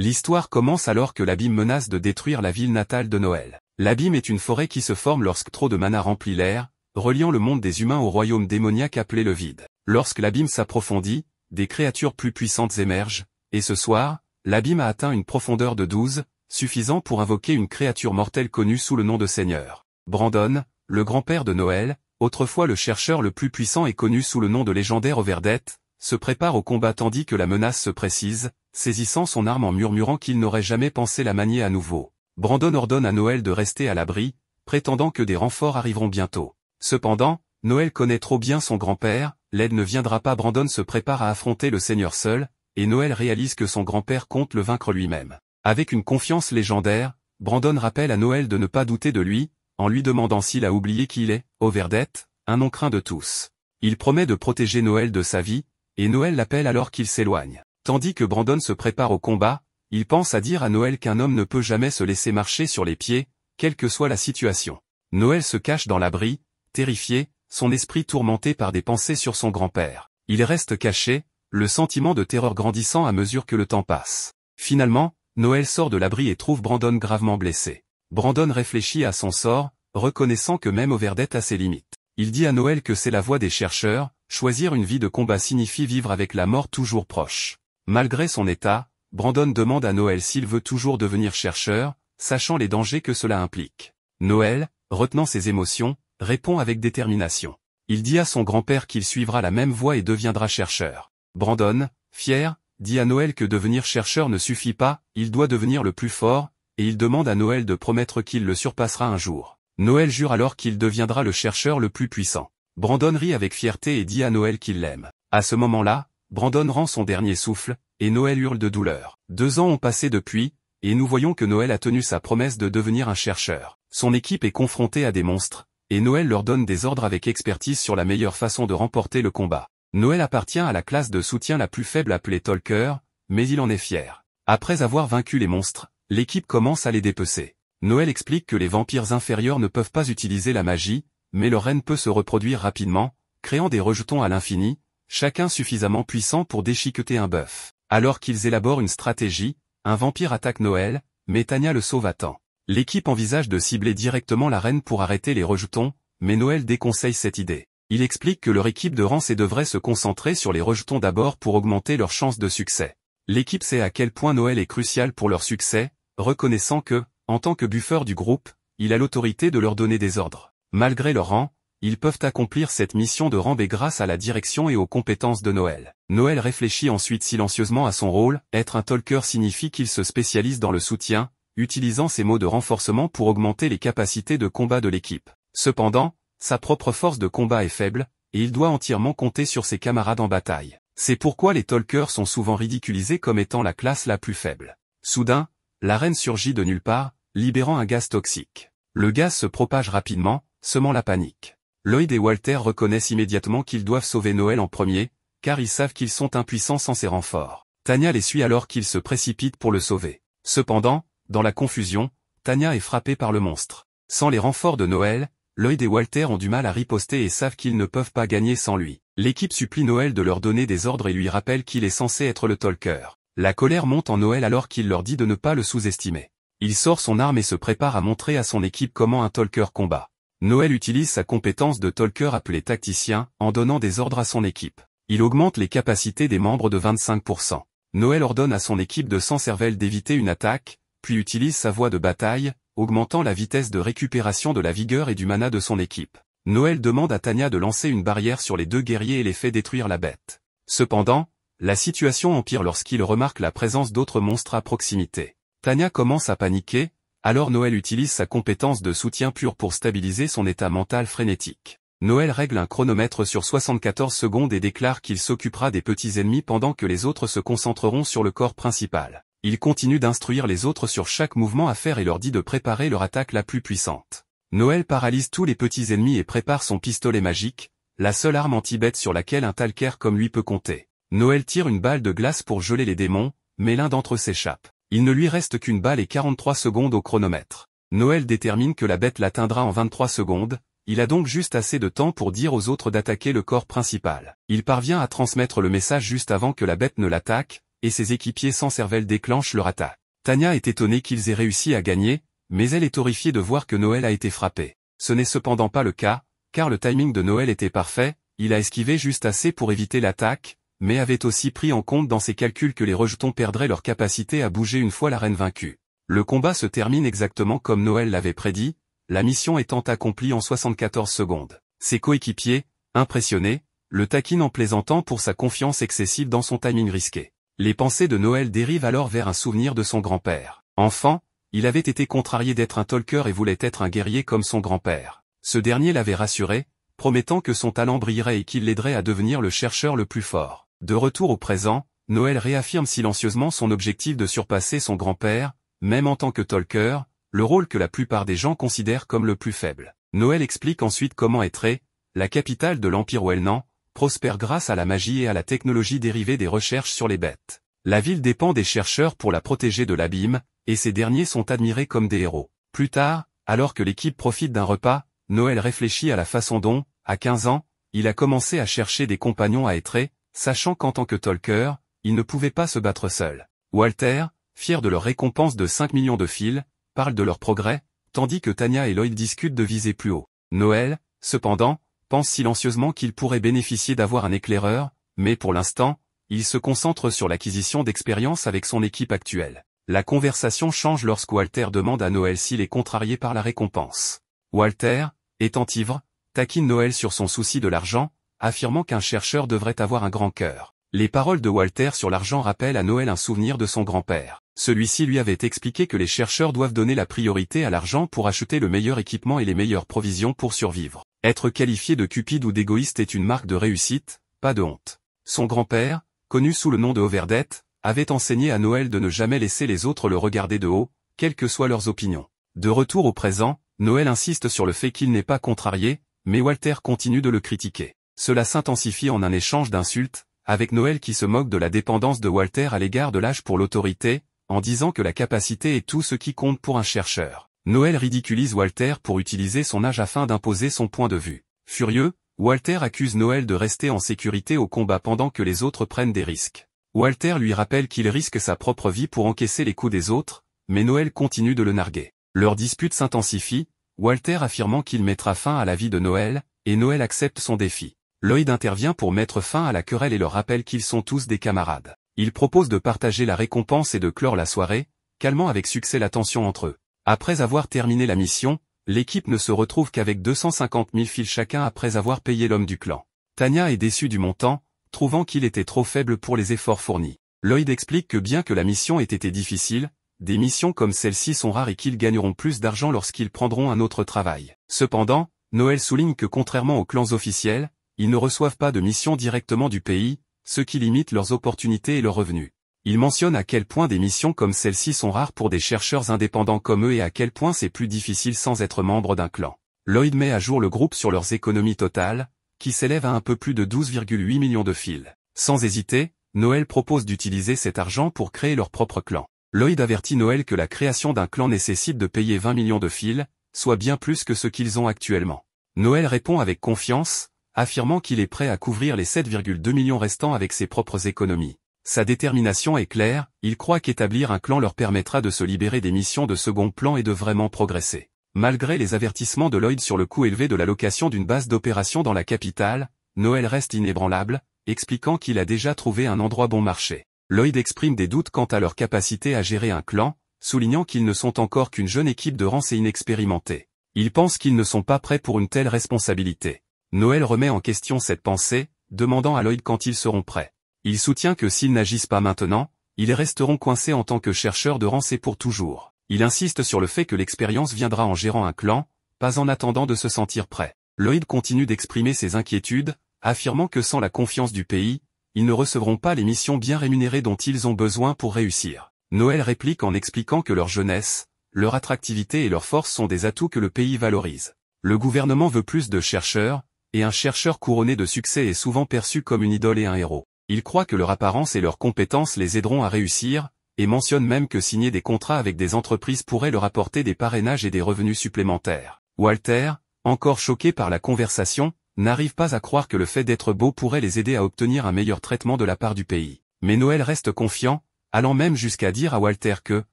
L'histoire commence alors que l'abîme menace de détruire la ville natale de Noël. L'abîme est une forêt qui se forme lorsque trop de mana remplit l'air, reliant le monde des humains au royaume démoniaque appelé le vide. Lorsque l'abîme s'approfondit, des créatures plus puissantes émergent, et ce soir, l'abîme a atteint une profondeur de 12, suffisant pour invoquer une créature mortelle connue sous le nom de Seigneur. Brandon, le grand-père de Noël, autrefois le chercheur le plus puissant et connu sous le nom de légendaire Overdette, se prépare au combat tandis que la menace se précise, saisissant son arme en murmurant qu'il n'aurait jamais pensé la manier à nouveau. Brandon ordonne à Noël de rester à l'abri, prétendant que des renforts arriveront bientôt. Cependant, Noël connaît trop bien son grand-père, l'aide ne viendra pas Brandon se prépare à affronter le Seigneur seul, et Noël réalise que son grand-père compte le vaincre lui-même. Avec une confiance légendaire, Brandon rappelle à Noël de ne pas douter de lui, en lui demandant s'il a oublié qu'il est, au Overdette, un nom craint de tous. Il promet de protéger Noël de sa vie, et Noël l'appelle alors qu'il s'éloigne. Tandis que Brandon se prépare au combat, il pense à dire à Noël qu'un homme ne peut jamais se laisser marcher sur les pieds, quelle que soit la situation. Noël se cache dans l'abri, terrifié, son esprit tourmenté par des pensées sur son grand-père. Il reste caché, le sentiment de terreur grandissant à mesure que le temps passe. Finalement, Noël sort de l'abri et trouve Brandon gravement blessé. Brandon réfléchit à son sort, reconnaissant que même Overdette a ses limites. Il dit à Noël que c'est la voie des chercheurs, choisir une vie de combat signifie vivre avec la mort toujours proche. Malgré son état, Brandon demande à Noël s'il veut toujours devenir chercheur, sachant les dangers que cela implique. Noël, retenant ses émotions, répond avec détermination. Il dit à son grand-père qu'il suivra la même voie et deviendra chercheur. Brandon, fier, dit à Noël que devenir chercheur ne suffit pas, il doit devenir le plus fort, et il demande à Noël de promettre qu'il le surpassera un jour. Noël jure alors qu'il deviendra le chercheur le plus puissant. Brandon rit avec fierté et dit à Noël qu'il l'aime. À ce moment-là, Brandon rend son dernier souffle, et Noël hurle de douleur. Deux ans ont passé depuis, et nous voyons que Noël a tenu sa promesse de devenir un chercheur. Son équipe est confrontée à des monstres, et Noël leur donne des ordres avec expertise sur la meilleure façon de remporter le combat. Noël appartient à la classe de soutien la plus faible appelée Talker, mais il en est fier. Après avoir vaincu les monstres, l'équipe commence à les dépecer. Noël explique que les vampires inférieurs ne peuvent pas utiliser la magie, mais leur reine peut se reproduire rapidement, créant des rejetons à l'infini, chacun suffisamment puissant pour déchiqueter un bœuf. Alors qu'ils élaborent une stratégie, un vampire attaque Noël, mais Tania le sauve à temps. L'équipe envisage de cibler directement la reine pour arrêter les rejetons, mais Noël déconseille cette idée. Il explique que leur équipe de Rance devrait se concentrer sur les rejetons d'abord pour augmenter leurs chances de succès. L'équipe sait à quel point Noël est crucial pour leur succès, reconnaissant que, en tant que buffer du groupe, il a l'autorité de leur donner des ordres. Malgré leur rang, ils peuvent accomplir cette mission de rambe grâce à la direction et aux compétences de Noël. Noël réfléchit ensuite silencieusement à son rôle, être un talker signifie qu'il se spécialise dans le soutien, utilisant ses mots de renforcement pour augmenter les capacités de combat de l'équipe. Cependant, sa propre force de combat est faible, et il doit entièrement compter sur ses camarades en bataille. C'est pourquoi les talkers sont souvent ridiculisés comme étant la classe la plus faible. Soudain, la reine surgit de nulle part, libérant un gaz toxique. Le gaz se propage rapidement, semant la panique. Lloyd et Walter reconnaissent immédiatement qu'ils doivent sauver Noël en premier, car ils savent qu'ils sont impuissants sans ses renforts. Tania les suit alors qu'ils se précipitent pour le sauver. Cependant, dans la confusion, Tania est frappée par le monstre. Sans les renforts de Noël, Lloyd et Walter ont du mal à riposter et savent qu'ils ne peuvent pas gagner sans lui. L'équipe supplie Noël de leur donner des ordres et lui rappelle qu'il est censé être le talker. La colère monte en Noël alors qu'il leur dit de ne pas le sous-estimer. Il sort son arme et se prépare à montrer à son équipe comment un talker combat. Noël utilise sa compétence de talker appelé tacticien, en donnant des ordres à son équipe. Il augmente les capacités des membres de 25%. Noël ordonne à son équipe de sans cervelle d'éviter une attaque, puis utilise sa voix de bataille, augmentant la vitesse de récupération de la vigueur et du mana de son équipe. Noël demande à Tanya de lancer une barrière sur les deux guerriers et les fait détruire la bête. Cependant, la situation empire lorsqu'il remarque la présence d'autres monstres à proximité. Tanya commence à paniquer, alors Noël utilise sa compétence de soutien pur pour stabiliser son état mental frénétique. Noël règle un chronomètre sur 74 secondes et déclare qu'il s'occupera des petits ennemis pendant que les autres se concentreront sur le corps principal. Il continue d'instruire les autres sur chaque mouvement à faire et leur dit de préparer leur attaque la plus puissante. Noël paralyse tous les petits ennemis et prépare son pistolet magique, la seule arme anti-bête sur laquelle un talcaire comme lui peut compter. Noël tire une balle de glace pour geler les démons, mais l'un d'entre eux s'échappe. Il ne lui reste qu'une balle et 43 secondes au chronomètre. Noël détermine que la bête l'atteindra en 23 secondes, il a donc juste assez de temps pour dire aux autres d'attaquer le corps principal. Il parvient à transmettre le message juste avant que la bête ne l'attaque, et ses équipiers sans cervelle déclenchent leur attaque. Tania est étonnée qu'ils aient réussi à gagner, mais elle est horrifiée de voir que Noël a été frappé. Ce n'est cependant pas le cas, car le timing de Noël était parfait, il a esquivé juste assez pour éviter l'attaque, mais avait aussi pris en compte dans ses calculs que les rejetons perdraient leur capacité à bouger une fois la reine vaincue. Le combat se termine exactement comme Noël l'avait prédit, la mission étant accomplie en 74 secondes. Ses coéquipiers, impressionnés, le taquinent en plaisantant pour sa confiance excessive dans son timing risqué. Les pensées de Noël dérivent alors vers un souvenir de son grand-père. Enfant, il avait été contrarié d'être un talker et voulait être un guerrier comme son grand-père. Ce dernier l'avait rassuré, promettant que son talent brillerait et qu'il l'aiderait à devenir le chercheur le plus fort. De retour au présent, Noël réaffirme silencieusement son objectif de surpasser son grand-père, même en tant que talker, le rôle que la plupart des gens considèrent comme le plus faible. Noël explique ensuite comment Etré, la capitale de l'Empire wellnan prospère grâce à la magie et à la technologie dérivée des recherches sur les bêtes. La ville dépend des chercheurs pour la protéger de l'abîme, et ces derniers sont admirés comme des héros. Plus tard, alors que l'équipe profite d'un repas, Noël réfléchit à la façon dont, à 15 ans, il a commencé à chercher des compagnons à Etré, sachant qu'en tant que talker, il ne pouvait pas se battre seul. Walter, fier de leur récompense de 5 millions de fils, parle de leur progrès, tandis que Tania et Lloyd discutent de viser plus haut. Noël, cependant, pense silencieusement qu'il pourrait bénéficier d'avoir un éclaireur, mais pour l'instant, il se concentre sur l'acquisition d'expérience avec son équipe actuelle. La conversation change lorsque Walter demande à Noël s'il est contrarié par la récompense. Walter, étant ivre, taquine Noël sur son souci de l'argent, affirmant qu'un chercheur devrait avoir un grand cœur. Les paroles de Walter sur l'argent rappellent à Noël un souvenir de son grand-père. Celui-ci lui avait expliqué que les chercheurs doivent donner la priorité à l'argent pour acheter le meilleur équipement et les meilleures provisions pour survivre. Être qualifié de cupide ou d'égoïste est une marque de réussite, pas de honte. Son grand-père, connu sous le nom de Overdette, avait enseigné à Noël de ne jamais laisser les autres le regarder de haut, quelles que soient leurs opinions. De retour au présent, Noël insiste sur le fait qu'il n'est pas contrarié, mais Walter continue de le critiquer. Cela s'intensifie en un échange d'insultes, avec Noël qui se moque de la dépendance de Walter à l'égard de l'âge pour l'autorité, en disant que la capacité est tout ce qui compte pour un chercheur. Noël ridiculise Walter pour utiliser son âge afin d'imposer son point de vue. Furieux, Walter accuse Noël de rester en sécurité au combat pendant que les autres prennent des risques. Walter lui rappelle qu'il risque sa propre vie pour encaisser les coups des autres, mais Noël continue de le narguer. Leur dispute s'intensifie, Walter affirmant qu'il mettra fin à la vie de Noël, et Noël accepte son défi. Lloyd intervient pour mettre fin à la querelle et leur rappelle qu'ils sont tous des camarades. Il propose de partager la récompense et de clore la soirée, calmant avec succès la tension entre eux. Après avoir terminé la mission, l'équipe ne se retrouve qu'avec 250 000 fils chacun après avoir payé l'homme du clan. Tania est déçue du montant, trouvant qu'il était trop faible pour les efforts fournis. Lloyd explique que bien que la mission ait été difficile, des missions comme celle-ci sont rares et qu'ils gagneront plus d'argent lorsqu'ils prendront un autre travail. Cependant, Noël souligne que contrairement aux clans officiels, ils ne reçoivent pas de mission directement du pays, ce qui limite leurs opportunités et leurs revenus. Il mentionne à quel point des missions comme celle-ci sont rares pour des chercheurs indépendants comme eux et à quel point c'est plus difficile sans être membre d'un clan. Lloyd met à jour le groupe sur leurs économies totales, qui s'élèvent à un peu plus de 12,8 millions de fils. Sans hésiter, Noël propose d'utiliser cet argent pour créer leur propre clan. Lloyd avertit Noël que la création d'un clan nécessite de payer 20 millions de fils, soit bien plus que ce qu'ils ont actuellement. Noël répond avec confiance, affirmant qu'il est prêt à couvrir les 7,2 millions restants avec ses propres économies. Sa détermination est claire, il croit qu'établir un clan leur permettra de se libérer des missions de second plan et de vraiment progresser. Malgré les avertissements de Lloyd sur le coût élevé de la location d'une base d'opération dans la capitale, Noël reste inébranlable, expliquant qu'il a déjà trouvé un endroit bon marché. Lloyd exprime des doutes quant à leur capacité à gérer un clan, soulignant qu'ils ne sont encore qu'une jeune équipe de renseignement et inexpérimentée. Il pense qu'ils ne sont pas prêts pour une telle responsabilité. Noël remet en question cette pensée, demandant à Lloyd quand ils seront prêts. Il soutient que s'ils n'agissent pas maintenant, ils resteront coincés en tant que chercheurs de rancée pour toujours. Il insiste sur le fait que l'expérience viendra en gérant un clan, pas en attendant de se sentir prêt. Lloyd continue d'exprimer ses inquiétudes, affirmant que sans la confiance du pays, ils ne recevront pas les missions bien rémunérées dont ils ont besoin pour réussir. Noël réplique en expliquant que leur jeunesse, leur attractivité et leur force sont des atouts que le pays valorise. Le gouvernement veut plus de chercheurs, et un chercheur couronné de succès est souvent perçu comme une idole et un héros. Il croit que leur apparence et leurs compétences les aideront à réussir, et mentionne même que signer des contrats avec des entreprises pourrait leur apporter des parrainages et des revenus supplémentaires. Walter, encore choqué par la conversation, n'arrive pas à croire que le fait d'être beau pourrait les aider à obtenir un meilleur traitement de la part du pays. Mais Noël reste confiant, allant même jusqu'à dire à Walter que,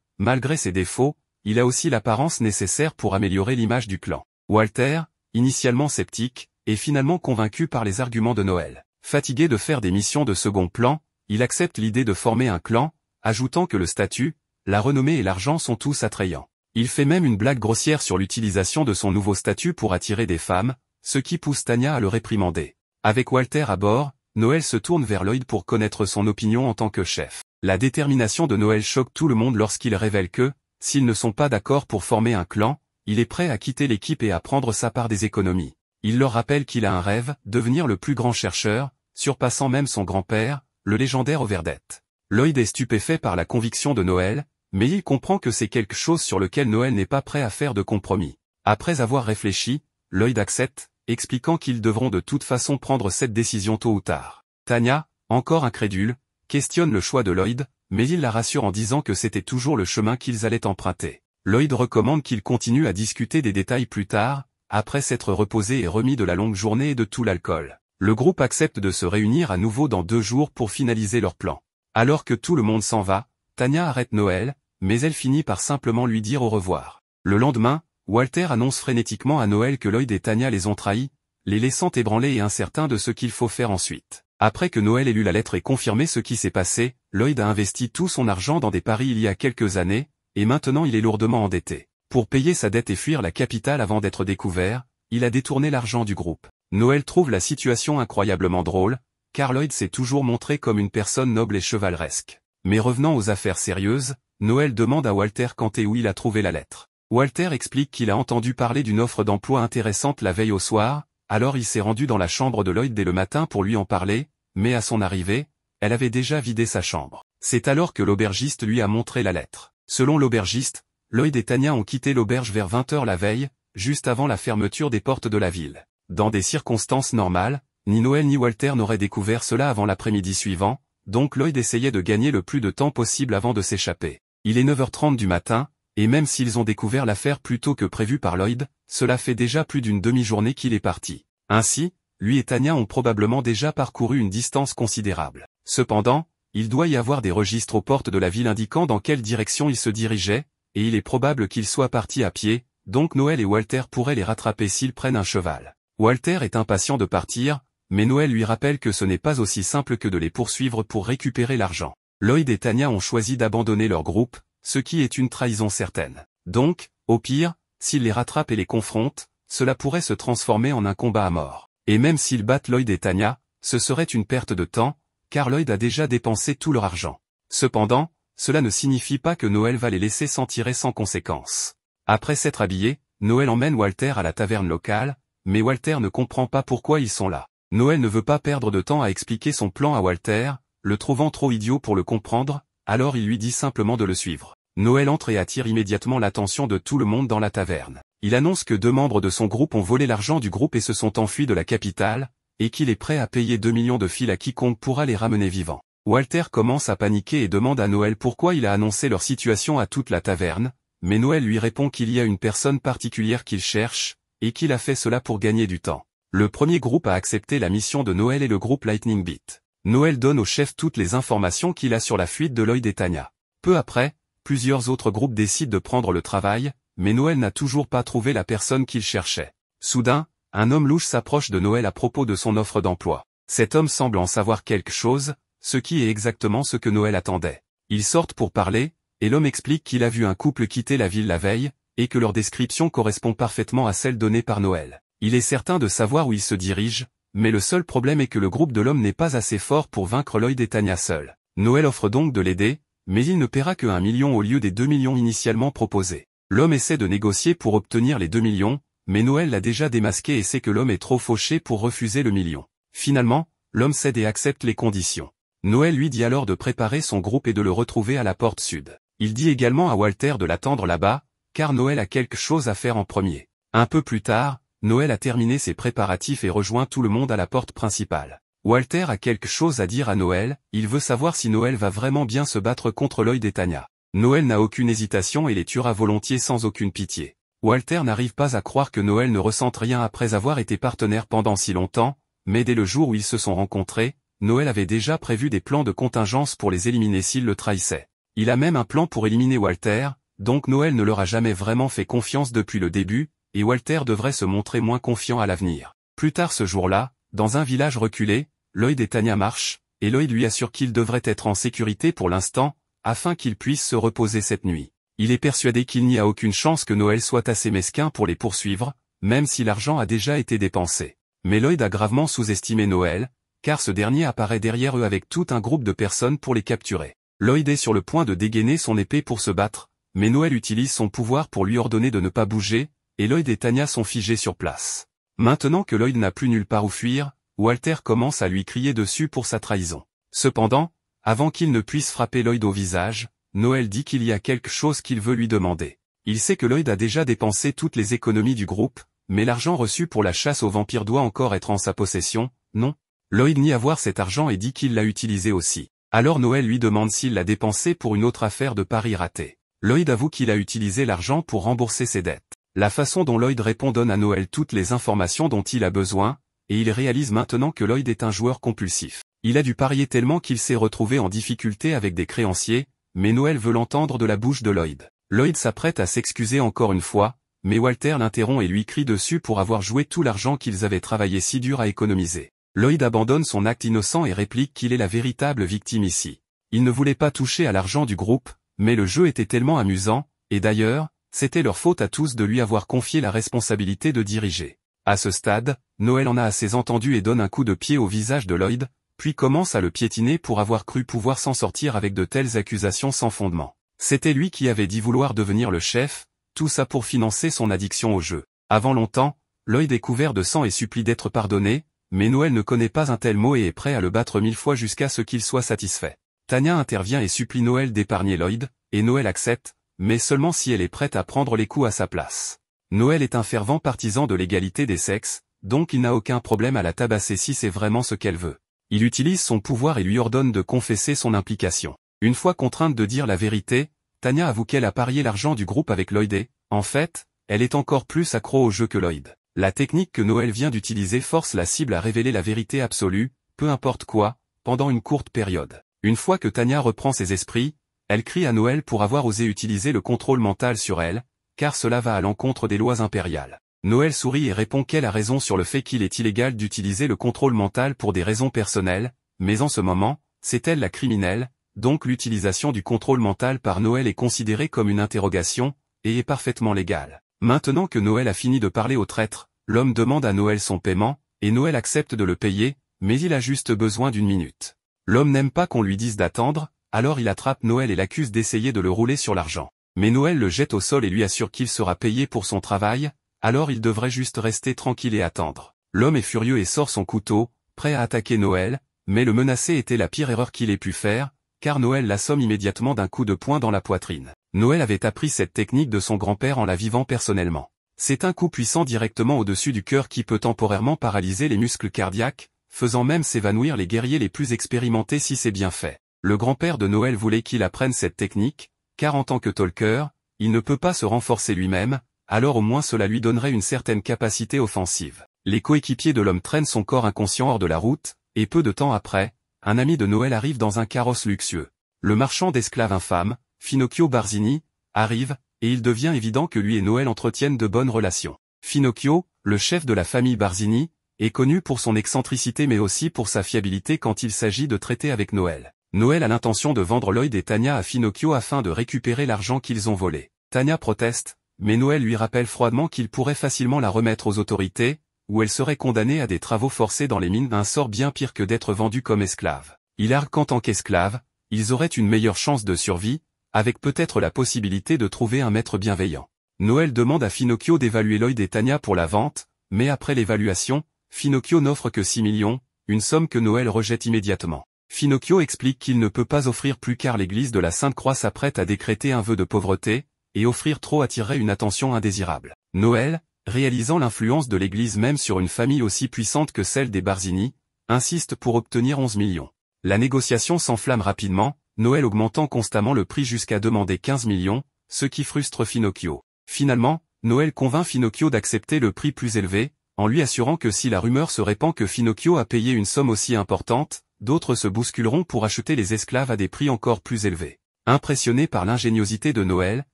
malgré ses défauts, il a aussi l'apparence nécessaire pour améliorer l'image du clan. Walter, initialement sceptique, et finalement convaincu par les arguments de Noël. Fatigué de faire des missions de second plan, il accepte l'idée de former un clan, ajoutant que le statut, la renommée et l'argent sont tous attrayants. Il fait même une blague grossière sur l'utilisation de son nouveau statut pour attirer des femmes, ce qui pousse Tania à le réprimander. Avec Walter à bord, Noël se tourne vers Lloyd pour connaître son opinion en tant que chef. La détermination de Noël choque tout le monde lorsqu'il révèle que, s'ils ne sont pas d'accord pour former un clan, il est prêt à quitter l'équipe et à prendre sa part des économies. Il leur rappelle qu'il a un rêve, devenir le plus grand chercheur, surpassant même son grand-père, le légendaire Overdette. Lloyd est stupéfait par la conviction de Noël, mais il comprend que c'est quelque chose sur lequel Noël n'est pas prêt à faire de compromis. Après avoir réfléchi, Lloyd accepte, expliquant qu'ils devront de toute façon prendre cette décision tôt ou tard. Tanya, encore incrédule, questionne le choix de Lloyd, mais il la rassure en disant que c'était toujours le chemin qu'ils allaient emprunter. Lloyd recommande qu'ils continuent à discuter des détails plus tard, après s'être reposé et remis de la longue journée et de tout l'alcool. Le groupe accepte de se réunir à nouveau dans deux jours pour finaliser leur plan. Alors que tout le monde s'en va, Tania arrête Noël, mais elle finit par simplement lui dire au revoir. Le lendemain, Walter annonce frénétiquement à Noël que Lloyd et Tania les ont trahis, les laissant ébranlés et incertains de ce qu'il faut faire ensuite. Après que Noël ait lu la lettre et confirmé ce qui s'est passé, Lloyd a investi tout son argent dans des paris il y a quelques années, et maintenant il est lourdement endetté. Pour payer sa dette et fuir la capitale avant d'être découvert, il a détourné l'argent du groupe. Noël trouve la situation incroyablement drôle, car Lloyd s'est toujours montré comme une personne noble et chevaleresque. Mais revenant aux affaires sérieuses, Noël demande à Walter quand et où il a trouvé la lettre. Walter explique qu'il a entendu parler d'une offre d'emploi intéressante la veille au soir, alors il s'est rendu dans la chambre de Lloyd dès le matin pour lui en parler, mais à son arrivée, elle avait déjà vidé sa chambre. C'est alors que l'aubergiste lui a montré la lettre. Selon l'aubergiste, Lloyd et Tania ont quitté l'auberge vers 20h la veille, juste avant la fermeture des portes de la ville. Dans des circonstances normales, ni Noël ni Walter n'auraient découvert cela avant l'après-midi suivant, donc Lloyd essayait de gagner le plus de temps possible avant de s'échapper. Il est 9h30 du matin, et même s'ils ont découvert l'affaire plus tôt que prévu par Lloyd, cela fait déjà plus d'une demi-journée qu'il est parti. Ainsi, lui et Tania ont probablement déjà parcouru une distance considérable. Cependant, il doit y avoir des registres aux portes de la ville indiquant dans quelle direction ils se dirigeaient, et il est probable qu'ils soient partis à pied, donc Noël et Walter pourraient les rattraper s'ils prennent un cheval. Walter est impatient de partir, mais Noël lui rappelle que ce n'est pas aussi simple que de les poursuivre pour récupérer l'argent. Lloyd et Tania ont choisi d'abandonner leur groupe, ce qui est une trahison certaine. Donc, au pire, s'ils les rattrapent et les confrontent, cela pourrait se transformer en un combat à mort. Et même s'ils battent Lloyd et Tania, ce serait une perte de temps, car Lloyd a déjà dépensé tout leur argent. Cependant, cela ne signifie pas que Noël va les laisser s'en tirer sans conséquence. Après s'être habillé, Noël emmène Walter à la taverne locale, mais Walter ne comprend pas pourquoi ils sont là. Noël ne veut pas perdre de temps à expliquer son plan à Walter, le trouvant trop idiot pour le comprendre, alors il lui dit simplement de le suivre. Noël entre et attire immédiatement l'attention de tout le monde dans la taverne. Il annonce que deux membres de son groupe ont volé l'argent du groupe et se sont enfuis de la capitale, et qu'il est prêt à payer 2 millions de fils à quiconque pourra les ramener vivants. Walter commence à paniquer et demande à Noël pourquoi il a annoncé leur situation à toute la taverne, mais Noël lui répond qu'il y a une personne particulière qu'il cherche, et qu'il a fait cela pour gagner du temps. Le premier groupe a accepté la mission de Noël et le groupe Lightning Beat. Noël donne au chef toutes les informations qu'il a sur la fuite de l'œil d'Etania. Peu après, plusieurs autres groupes décident de prendre le travail, mais Noël n'a toujours pas trouvé la personne qu'il cherchait. Soudain, un homme louche s'approche de Noël à propos de son offre d'emploi. Cet homme semble en savoir quelque chose, ce qui est exactement ce que Noël attendait. Ils sortent pour parler, et l'homme explique qu'il a vu un couple quitter la ville la veille, et que leur description correspond parfaitement à celle donnée par Noël. Il est certain de savoir où il se dirige, mais le seul problème est que le groupe de l'homme n'est pas assez fort pour vaincre l'œil d'Etania seul. Noël offre donc de l'aider, mais il ne paiera que un million au lieu des deux millions initialement proposés. L'homme essaie de négocier pour obtenir les deux millions, mais Noël l'a déjà démasqué et sait que l'homme est trop fauché pour refuser le million. Finalement, l'homme cède et accepte les conditions. Noël lui dit alors de préparer son groupe et de le retrouver à la porte sud. Il dit également à Walter de l'attendre là-bas, car Noël a quelque chose à faire en premier. Un peu plus tard, Noël a terminé ses préparatifs et rejoint tout le monde à la porte principale. Walter a quelque chose à dire à Noël, il veut savoir si Noël va vraiment bien se battre contre l'œil d'Etania. Noël n'a aucune hésitation et les tuera volontiers sans aucune pitié. Walter n'arrive pas à croire que Noël ne ressente rien après avoir été partenaire pendant si longtemps, mais dès le jour où ils se sont rencontrés, Noël avait déjà prévu des plans de contingence pour les éliminer s'il le trahissait. Il a même un plan pour éliminer Walter, donc Noël ne leur a jamais vraiment fait confiance depuis le début, et Walter devrait se montrer moins confiant à l'avenir. Plus tard ce jour-là, dans un village reculé, Lloyd et Tania marchent, et Lloyd lui assure qu'il devrait être en sécurité pour l'instant, afin qu'ils puissent se reposer cette nuit. Il est persuadé qu'il n'y a aucune chance que Noël soit assez mesquin pour les poursuivre, même si l'argent a déjà été dépensé. Mais Lloyd a gravement sous-estimé Noël, car ce dernier apparaît derrière eux avec tout un groupe de personnes pour les capturer. Lloyd est sur le point de dégainer son épée pour se battre, mais Noël utilise son pouvoir pour lui ordonner de ne pas bouger, et Lloyd et Tanya sont figés sur place. Maintenant que Lloyd n'a plus nulle part où fuir, Walter commence à lui crier dessus pour sa trahison. Cependant, avant qu'il ne puisse frapper Lloyd au visage, Noël dit qu'il y a quelque chose qu'il veut lui demander. Il sait que Lloyd a déjà dépensé toutes les économies du groupe, mais l'argent reçu pour la chasse aux vampires doit encore être en sa possession, non Lloyd nie avoir cet argent et dit qu'il l'a utilisé aussi. Alors Noël lui demande s'il l'a dépensé pour une autre affaire de Paris ratée. Lloyd avoue qu'il a utilisé l'argent pour rembourser ses dettes. La façon dont Lloyd répond donne à Noël toutes les informations dont il a besoin, et il réalise maintenant que Lloyd est un joueur compulsif. Il a dû parier tellement qu'il s'est retrouvé en difficulté avec des créanciers, mais Noël veut l'entendre de la bouche de Lloyd. Lloyd s'apprête à s'excuser encore une fois, mais Walter l'interrompt et lui crie dessus pour avoir joué tout l'argent qu'ils avaient travaillé si dur à économiser. Lloyd abandonne son acte innocent et réplique qu'il est la véritable victime ici. Il ne voulait pas toucher à l'argent du groupe, mais le jeu était tellement amusant, et d'ailleurs, c'était leur faute à tous de lui avoir confié la responsabilité de diriger. À ce stade, Noël en a assez entendu et donne un coup de pied au visage de Lloyd, puis commence à le piétiner pour avoir cru pouvoir s'en sortir avec de telles accusations sans fondement. C'était lui qui avait dit vouloir devenir le chef, tout ça pour financer son addiction au jeu. Avant longtemps, Lloyd est couvert de sang et supplie d'être pardonné, mais Noël ne connaît pas un tel mot et est prêt à le battre mille fois jusqu'à ce qu'il soit satisfait. Tania intervient et supplie Noël d'épargner Lloyd, et Noël accepte, mais seulement si elle est prête à prendre les coups à sa place. Noël est un fervent partisan de l'égalité des sexes, donc il n'a aucun problème à la tabasser si c'est vraiment ce qu'elle veut. Il utilise son pouvoir et lui ordonne de confesser son implication. Une fois contrainte de dire la vérité, Tania avoue qu'elle a parié l'argent du groupe avec Lloyd et, en fait, elle est encore plus accro au jeu que Lloyd. La technique que Noël vient d'utiliser force la cible à révéler la vérité absolue, peu importe quoi, pendant une courte période. Une fois que Tania reprend ses esprits, elle crie à Noël pour avoir osé utiliser le contrôle mental sur elle, car cela va à l'encontre des lois impériales. Noël sourit et répond qu'elle a raison sur le fait qu'il est illégal d'utiliser le contrôle mental pour des raisons personnelles, mais en ce moment, c'est elle la criminelle, donc l'utilisation du contrôle mental par Noël est considérée comme une interrogation, et est parfaitement légale. Maintenant que Noël a fini de parler au traître, l'homme demande à Noël son paiement, et Noël accepte de le payer, mais il a juste besoin d'une minute. L'homme n'aime pas qu'on lui dise d'attendre, alors il attrape Noël et l'accuse d'essayer de le rouler sur l'argent. Mais Noël le jette au sol et lui assure qu'il sera payé pour son travail, alors il devrait juste rester tranquille et attendre. L'homme est furieux et sort son couteau, prêt à attaquer Noël, mais le menacer était la pire erreur qu'il ait pu faire, car Noël l'assomme immédiatement d'un coup de poing dans la poitrine. Noël avait appris cette technique de son grand-père en la vivant personnellement. C'est un coup puissant directement au-dessus du cœur qui peut temporairement paralyser les muscles cardiaques, faisant même s'évanouir les guerriers les plus expérimentés si c'est bien fait. Le grand-père de Noël voulait qu'il apprenne cette technique, car en tant que talker, il ne peut pas se renforcer lui-même, alors au moins cela lui donnerait une certaine capacité offensive. Les coéquipiers de l'homme traînent son corps inconscient hors de la route, et peu de temps après, un ami de Noël arrive dans un carrosse luxueux. Le marchand d'esclaves infâme, Finocchio Barzini, arrive, et il devient évident que lui et Noël entretiennent de bonnes relations. Finocchio, le chef de la famille Barzini, est connu pour son excentricité mais aussi pour sa fiabilité quand il s'agit de traiter avec Noël. Noël a l'intention de vendre Lloyd et Tania à Finocchio afin de récupérer l'argent qu'ils ont volé. Tania proteste, mais Noël lui rappelle froidement qu'il pourrait facilement la remettre aux autorités, où elle serait condamnée à des travaux forcés dans les mines d'un sort bien pire que d'être vendue comme esclave. Il argue qu'en tant qu'esclave, ils auraient une meilleure chance de survie, avec peut-être la possibilité de trouver un maître bienveillant. Noël demande à Finocchio d'évaluer l'œil et Tania pour la vente, mais après l'évaluation, Finocchio n'offre que 6 millions, une somme que Noël rejette immédiatement. Finocchio explique qu'il ne peut pas offrir plus car l'église de la Sainte-Croix s'apprête à décréter un vœu de pauvreté, et offrir trop attirerait une attention indésirable. Noël, réalisant l'influence de l'église même sur une famille aussi puissante que celle des Barzini, insiste pour obtenir 11 millions. La négociation s'enflamme rapidement, Noël augmentant constamment le prix jusqu'à demander 15 millions, ce qui frustre Finocchio. Finalement, Noël convainc Finocchio d'accepter le prix plus élevé, en lui assurant que si la rumeur se répand que Finocchio a payé une somme aussi importante, d'autres se bousculeront pour acheter les esclaves à des prix encore plus élevés. Impressionné par l'ingéniosité de Noël,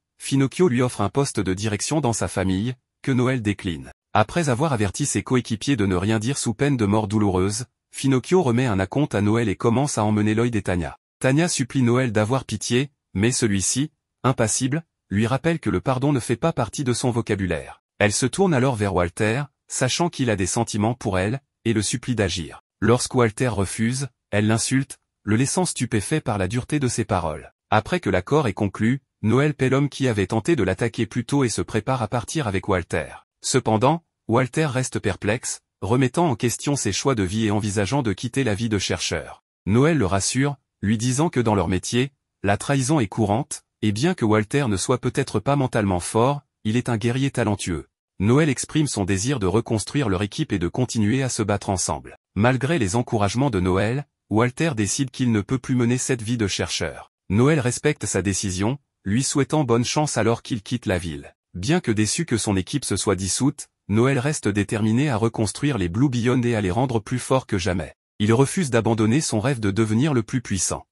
Finocchio lui offre un poste de direction dans sa famille, que Noël décline. Après avoir averti ses coéquipiers de ne rien dire sous peine de mort douloureuse, Finocchio remet un acompte à Noël et commence à emmener l'œil d'Etania. Tania supplie Noël d'avoir pitié, mais celui-ci, impassible, lui rappelle que le pardon ne fait pas partie de son vocabulaire. Elle se tourne alors vers Walter, sachant qu'il a des sentiments pour elle, et le supplie d'agir. Lorsque Walter refuse, elle l'insulte, le laissant stupéfait par la dureté de ses paroles. Après que l'accord est conclu, Noël paie l'homme qui avait tenté de l'attaquer plus tôt et se prépare à partir avec Walter. Cependant, Walter reste perplexe, remettant en question ses choix de vie et envisageant de quitter la vie de chercheur. Noël le rassure, lui disant que dans leur métier, la trahison est courante, et bien que Walter ne soit peut-être pas mentalement fort, il est un guerrier talentueux. Noël exprime son désir de reconstruire leur équipe et de continuer à se battre ensemble. Malgré les encouragements de Noël, Walter décide qu'il ne peut plus mener cette vie de chercheur. Noël respecte sa décision, lui souhaitant bonne chance alors qu'il quitte la ville. Bien que déçu que son équipe se soit dissoute, Noël reste déterminé à reconstruire les Blue Beyond et à les rendre plus forts que jamais il refuse d'abandonner son rêve de devenir le plus puissant.